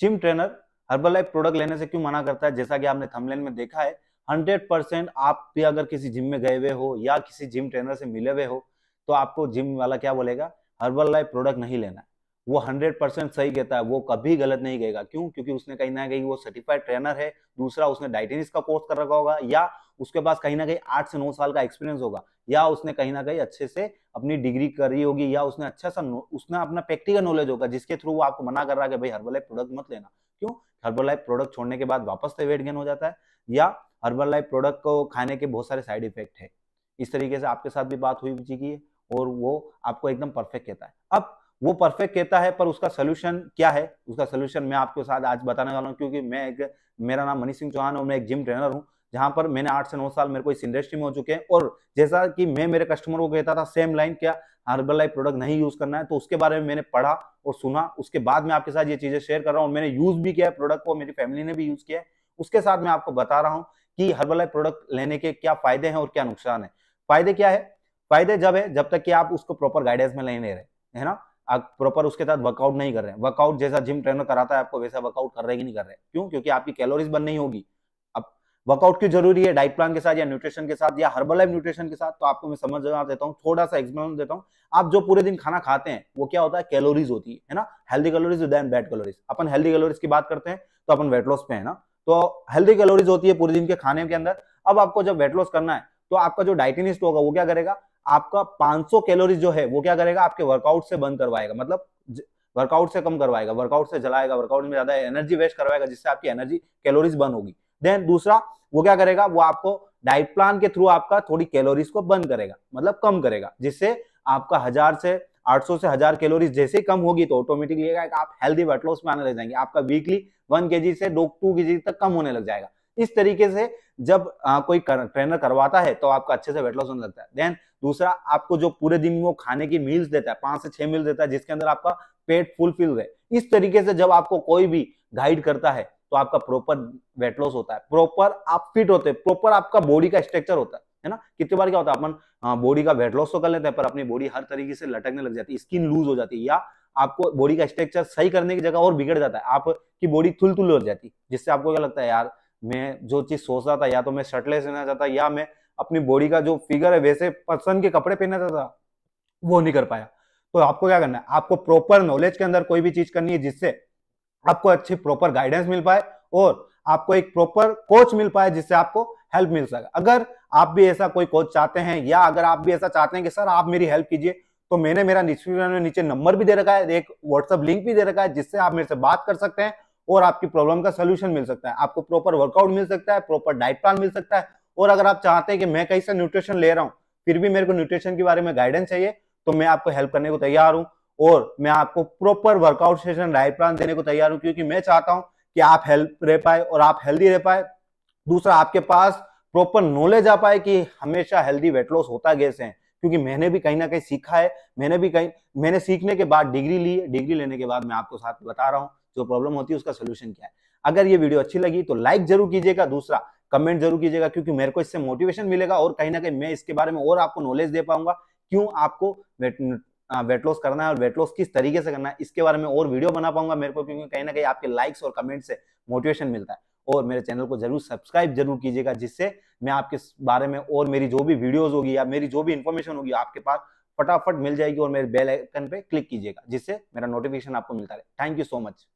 gym trainer Herbalife product लेने से क्यों मना करता है जैसा कि आपने थंबनेल में देखा है हंड्रेड परसेंट आप भी अगर किसी जिम में गए हुए हो या किसी जिम ट्रेनर से मिले हुए हो तो आपको जिम वाला क्या बोलेगा हर्बल लाइफ प्रोडक्ट नहीं लेना वो हंड्रेड परसेंट सही कहता है वो कभी गलत नहीं कहेगा क्यों क्योंकि उसने कहीं ना कहीं वो सर्टिफाइड ट्रेनर है दूसरा उसने डाइटेनिस का कोर्स कर रखा होगा या उसके पास कहीं ना कहीं आठ से नौ साल का एक्सपीरियंस होगा या उसने कहीं ना कहीं अच्छे से अपनी डिग्री कर रही होगी या उसने अच्छा सा उसने अपना प्रैक्टिकल नॉलेज होगा जिसके थ्रू वो आपको मना कर रहा है कि भाई हर्बल लाइफ प्रोडक्ट मत लेना क्यों हर्बल लाइफ प्रोडक्ट छोड़ने के बाद वापस से वेट गेन हो जाता है या हर्बल लाइफ प्रोडक्ट को खाने के बहुत सारे साइड इफेक्ट है इस तरीके से आपके साथ भी बात हुई जी की और वो आपको एकदम परफेक्ट कहता है अब वो परफेक्ट कहता है पर उसका सोल्यूशन क्या है उसका सोल्यूशन मैं आपके साथ आज बताने वाला हूँ क्योंकि मैं एक मेरा नाम मनीष सिंह चौहान और मैं एक जिम ट्रेनर हूँ जहां पर मैंने आठ से नौ साल मेरे को इस इंडस्ट्री में हो चुके हैं और जैसा कि मैं मेरे कस्टमर को कहता था सेम लाइन क्या हर्बल लाइफ प्रोडक्ट नहीं यूज करना है तो उसके बारे में मैंने पढ़ा और सुना उसके बाद में आपके साथ ये चीजें शेयर कर रहा हूँ मैंने यूज भी किया है प्रोडक्ट को मेरी फैमिली ने भी यूज किया है उसके साथ मैं आपको बता रहा हूँ कि हर्बल लाइफ प्रोडक्ट लेने के क्या फायदे हैं और क्या नुकसान है फायदे क्या है फायदे जब है जब तक कि आप उसको प्रॉपर गाइडेंस में नहीं ले रहे है ना आप प्रॉपर उसके साथ वर्कआउट नहीं कर रहे हैं वर्कआउट जैसा जिम ट्रेनर कराता है आपको वैसा वर्कआउट कर रहे कि नहीं कर रहे क्यों क्योंकि आपकी कैलोरीज बन नहीं होगी अब वर्कआउट क्यों जरूरी है डाइट प्लान के साथ या न्यूट्रिशन के साथ या हर्बल लाइफ न्यूट्रिशन के साथ तो आपको मैं समझ देता हूँ थोड़ा सा एक्सप्लेन देता हूँ आप जो पूरे दिन खाना खाते हैं वो क्या होता है कैलोरीज होती है है ना healthy calories than bad calories अपन हेल्दी कैलोरीज की बात करते हैं तो अपन वेट लॉस पे है ना तो हेल्दी कैलोरीज होती है पूरे दिन के खाने के अंदर अब आपको जब वेट लॉस करना है तो आपका जो डाइटिनिस्ट होगा वो क्या करेगा आपका 500 कैलोरीज जो है वो क्या करेगा आपके वर्कआउट से बंद करवाएगा मतलब वर्कआउट से कम करवाएगा वर्कआउट से जलाएगा वर्कआउट में ज्यादा एनर्जी वेस्ट करवाएगा जिससे आपकी एनर्जी कैलोरीज बंद होगी देन दूसरा वो क्या करेगा वो आपको डाइट प्लान के थ्रू आपका थोड़ी कैलोरीज को बंद करेगा मतलब कम करेगा जिससे आपका हजार से 800 से हजार कैलोरीज जैसे ही कम होगी तो ऑटोमेटिकली आप हेल्दी वेट लॉस में आने लग जाएंगे आपका वीकली वन के से दो टू के तक कम होने लग जाएगा इस तरीके से जब आ, कोई कर, ट्रेनर करवाता है तो आपका अच्छे से वेट लॉस होने लगता है देन दूसरा आपको जो पूरे दिन वो खाने की मील्स देता है पांच से छह मील देता है जिसके अंदर आपका पेट फुलफिल रहे इस तरीके से जब आपको कोई भी गाइड करता है तो आपका प्रॉपर वेट लॉस होता है प्रॉपर आप फिट होते हैं प्रॉपर आपका बॉडी का स्ट्रक्चर होता है है ना कितनी बार क्या होता है अपन बॉडी का वेट लॉस तो कर लेते हैं पर अपनी बॉडी हर तरीके से लटकने लग जाती है स्किन लूज हो जाती है या आपको बॉडी का स्ट्रक्चर सही करने की जगह और बिगड़ जाता है आपकी बॉडी थुल थुल हो जाती है जिससे आपको क्या लगता है यार मैं जो चीज सोच रहा था या तो मैं शर्टलेस रहना चाहता या मैं अपनी बॉडी का जो फिगर है वैसे पर्सन के कपड़े पहनना चाहता वो नहीं कर पाया तो आपको क्या करना है आपको प्रॉपर नॉलेज के अंदर कोई भी चीज करनी है जिससे आपको अच्छी प्रॉपर गाइडेंस मिल पाए और आपको एक प्रॉपर कोच मिल पाए जिससे आपको हेल्प मिल सके अगर आप भी ऐसा कोई कोच चाहते हैं या अगर आप भी ऐसा चाहते हैं कि सर आप मेरी हेल्प कीजिए तो मैंने मेरा डिस्क्रिप्शन में नीचे नंबर भी दे रखा है एक व्हाट्सअप लिंक भी दे रखा है जिससे आप मेरे से बात कर सकते हैं और आपकी प्रॉब्लम का सोल्यूशन मिल सकता है आपको प्रॉपर वर्कआउट मिल सकता है प्रॉपर डाइट प्लान मिल सकता है और अगर आप चाहते हैं कि मैं कहीं से न्यूट्रिशन ले रहा हूँ फिर भी मेरे को न्यूट्रिशन के बारे में गाइडेंस चाहिए तो मैं आपको हेल्प करने को तैयार हूँ और मैं आपको proper workout session diet plan देने को तैयार हूँ क्योंकि मैं चाहता हूँ कि आप हेल्प रह पाए और आप हेल्दी रह पाए दूसरा आपके पास प्रॉपर नॉलेज आ पाए कि हमेशा हेल्दी वेट लॉस होता कैसे है क्योंकि मैंने भी कहीं ना कहीं सीखा है मैंने भी कहीं मैंने सीखने के बाद डिग्री ली डिग्री लेने के बाद मैं आपको साथ बता रहा हूँ जो प्रॉब्लम होती है उसका सोल्यूशन क्या है अगर ये वीडियो अच्छी लगी तो लाइक जरूर कीजिएगा दूसरा कमेंट जरूर कीजिएगा क्योंकि मेरे को इससे मोटिवेशन मिलेगा और कहीं ना कहीं मैं इसके बारे में और आपको नॉलेज दे पाऊंगा क्यों आपको वेट लॉस करना है और वेट लॉस किस तरीके से करना है इसके बारे में और वीडियो बना पाऊंगा मेरे को क्योंकि कहीं ना कहीं आपके लाइक्स और कमेंट से मोटिवेशन मिलता है और मेरे चैनल को जरूर सब्सक्राइब जरूर कीजिएगा जिससे मैं आपके बारे में और मेरी जो भी वीडियोज होगी या मेरी जो भी इन्फॉर्मेशन होगी आपके पास फटाफट मिल जाएगी और मेरे बेल आइकन पे क्लिक कीजिएगा जिससे मेरा नोटिफिकेशन आपको मिलता रहे थैंक यू सो मच